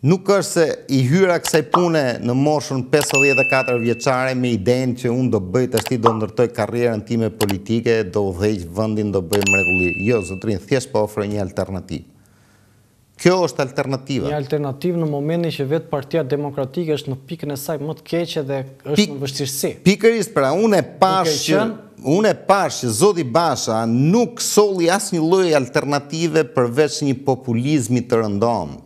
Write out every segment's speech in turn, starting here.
Nuk është se i hyra kësaj pune në moshën 54 vjeqare me idejnë që unë do bëjt është ti do ndërtoj karrierën ti me politike, do dhejqë vëndin, do bëjt mregulli. Jo, zëtërin, thjesht po ofre një alternativë. Kjo është alternativa. Një alternativë në momentin që vetë partia demokratikë është në pikën e saj më të keqe dhe është në vështirësi. Pikërisë, pra, unë e pashë që Zodi Basha nuk soli asë një lojë alternative përveç një populizmi të rëndonë.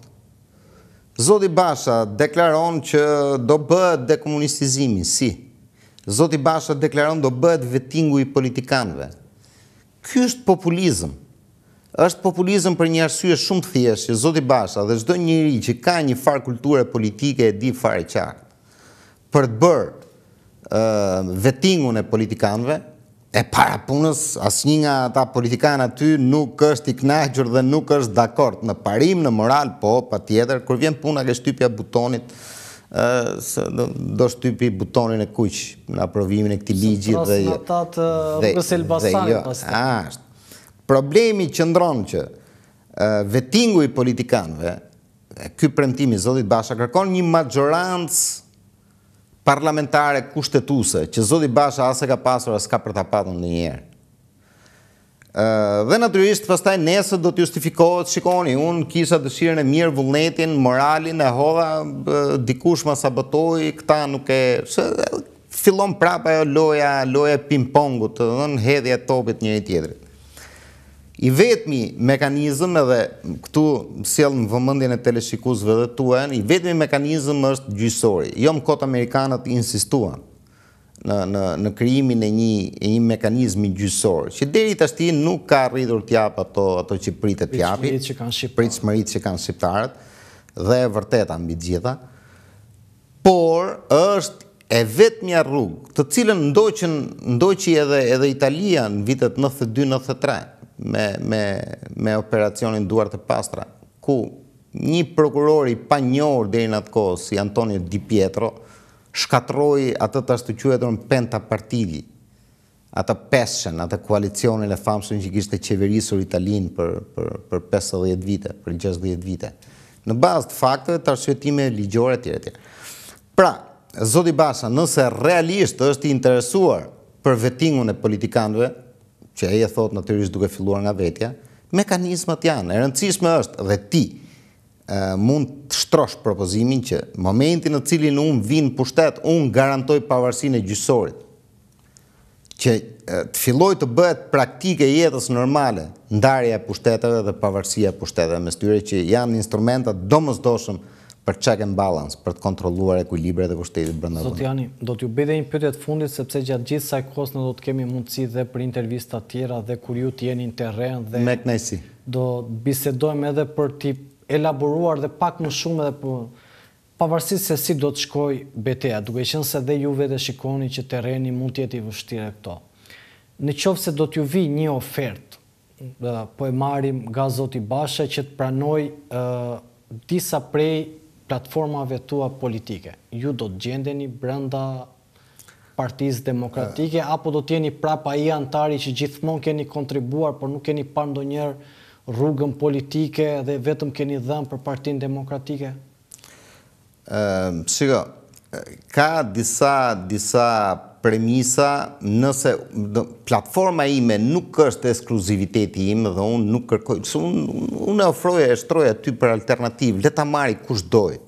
Zoti Basha deklaron që do bëhet dekomunistizimi, si. Zoti Basha deklaron do bëhet vetingu i politikanve. Ky është populizm. është populizm për një arsye shumë të thjeshtë që Zoti Basha dhe çdo njeri që ka një farë kulture politike e di farë qartë për të bërë ë vetingun e politikanëve, e para punës, asë një nga ta politikanë aty nuk është i knajgjur dhe nuk është dakord në parim, në moral, po, pa tjetër, kër vjen puna, kështë shtypja butonit, do shtypi butonin e kuq, në aprovimin e këti ligjit dhe... Së prasë në tatë rrës e a, është. Problemi që ndronë që vetingu i politikanëve, këj përëntimi, Zodit Basha, kërkon një majorancë parlamentare kushtetuse, që Zodi Basha asë ka pasur, asë ka për të patën në njerë. Dhe natyrisht, pastaj nesët do të justifikohet, shikoni, unë kisa dëshirën e mirë vullnetin, moralin, e hodha, dikush ma sabotoj, këta nuk e... Fillon prapa jo loja, loja pimpongut, dhe në hedhja topit njëri tjetërit i vetmi mekanizm edhe këtu sjellë në vëmëndjen e teleshikusve dhe tuen, i vetmi mekanizm është gjysori. Jo më kotë Amerikanët insistuan në, në, në kryimin e një, një mekanizmi gjysori, që deri të ashti nuk ka rridur tjap ato, ato që pritë tjapi, pritë shmërit që kanë shqiptarët, dhe e vërtet ambi gjitha, por është e vetë rrugë, të cilën ndoqën, ndoqin edhe, edhe Italia në vitet 92-93, me operacionin duar të pastra, ku një prokurori pa njërë dhe i në atë kohë, si Antonio Di Pietro, shkatroj atë të ashtë të quetër në penta partili, atë peshen, atë koalicionin e famshën që kishtë të qeverisur Italin për 50 vite, për 60 vite. Në bazë të faktëve të arshvetime ligjore tjere tjere. Pra, Basha, nëse realisht është interesuar për vetingun e politikanëve, që e e thot natyrisht duke filluar nga vetja, mekanizmat janë, e rëndësishme është dhe ti mund të shtrosh propozimin që momentin në cilin unë vinë pushtet, unë garantoj pavarësin e gjysorit, që të filloj të bëhet praktike jetës normale, ndarja e pushteteve dhe pavarësia e pushtetet, me styre që janë instrumentat domës doshëm për check and balance, për të kontroluar e kujlibre dhe kushtetit brënda dhe. Zotë do t'ju bide një pëtjet fundit, sepse gjatë gjithë saj kos në do t'kemi mundësi dhe për intervista tjera dhe kur ju t'jeni në teren dhe... Me Do bisedojmë edhe për t'i elaboruar dhe pak më shumë edhe për... Pavarësit se si do t'shkoj beteja, duke qënë se dhe ju vete shikoni që tereni mund t'jeti vështire këto. Në qovë se do t'ju vi një ofert, po e marim nga zoti bashe që t'pranoj disa prej platformave tua politike, ju do të gjendeni brenda partiz demokratike, eh. apo do t'jeni prapa i antari që gjithmon keni kontribuar, por nuk keni parë njerë rrugën politike dhe vetëm keni dhenë për partin demokratike? Ehm, shiko, ka disa premisa nëse platforma ime nuk është eskluziviteti ime dhe unë nuk kërkoj, që unë e ofroja e shtroja ty për alternativë, leta mari kush dojë,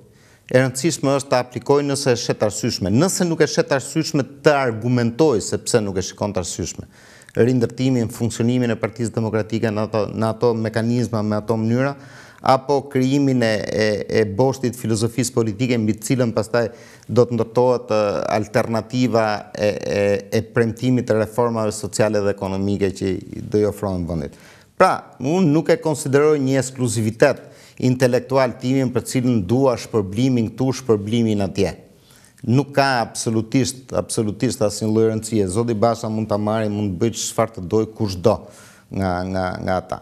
e rëndësishme është të aplikoj nëse e shetë arsyshme, nëse nuk e shetë arsyshme të argumentoj se pse nuk e shikon të arsyshme, rindërtimin, funksionimin e partizë demokratike në ato mekanizma me ato mënyra, apo kryimin e boshtit filozofisë politike mbi cilën pastaj do të ndërtohet alternativa e premtimit të reformave sociale dhe ekonomike që do i ofronë në vëndit. Pra, unë nuk e konsideroj një eskluzivitet intelektual timin për cilën dua shpërblimin këtu, shpërblimin atje. Nuk ka absolutisht, absolutisht asin një lojërëncije. Zodi Basha mund të amari, mund të bëjtë shfar të dojë kush do nga Nga ata.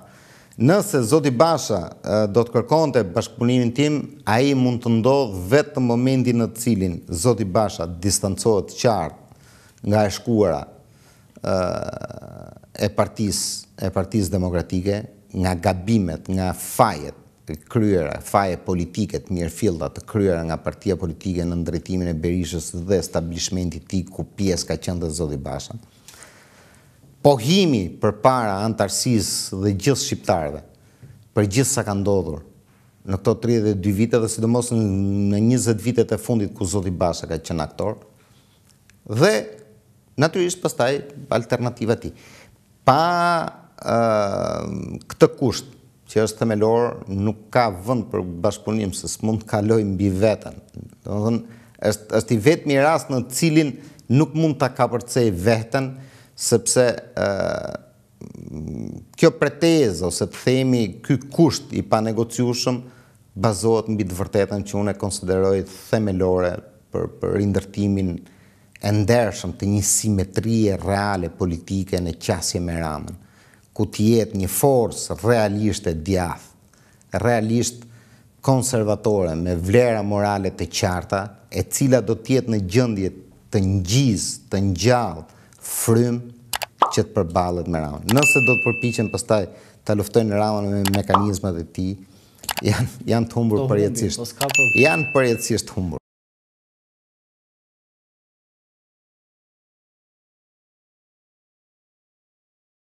Nëse Zoti Basha do të kërkonte të bashkëpunimin tim, a i mund të ndodhë vetë në momentin në cilin Zoti Basha distancojt qartë nga e shkuara e partis e demokratike nga gabimet, nga fajet kryera, faje politiket mirë filda të kryera nga partia politike në ndretimin e berishës dhe establishmenti ti ku pjes ka qëndë dhe Zoti Basha pohimi për para antarsis dhe gjithë shqiptarëve, për gjithë sa ka ndodhur në këto 32 vite dhe sidomos në 20 vite të fundit ku Zoti Basha ka qenë aktor. Dhe natyrisht pastaj alternativa ti. Pa këtë kusht që është themelor, nuk ka vend për bashkëpunim se s'mund të kaloj mbi veten. Domethënë, është është i vetmi rast në të cilin nuk mund ta kapërcej veten, sepse kjo pretezë ose të themi ky kusht i pa negociushëm bazohet mbi të vërtetën që unë e konsideroj themelore për, rindërtimin indërtimin e ndershëm të një simetrie reale politike në qasje me ramën, ku tjetë një forës realisht e djath, realisht konservatore me vlera morale të qarta, e cila do tjetë në gjëndje të njiz, të njallë, frym që të përbalet me raun. Nëse do të përpichen pëstaj të luftojnë në raun me mekanizmat e ti, janë të humbur përjetësisht. Janë përjetësisht humbur.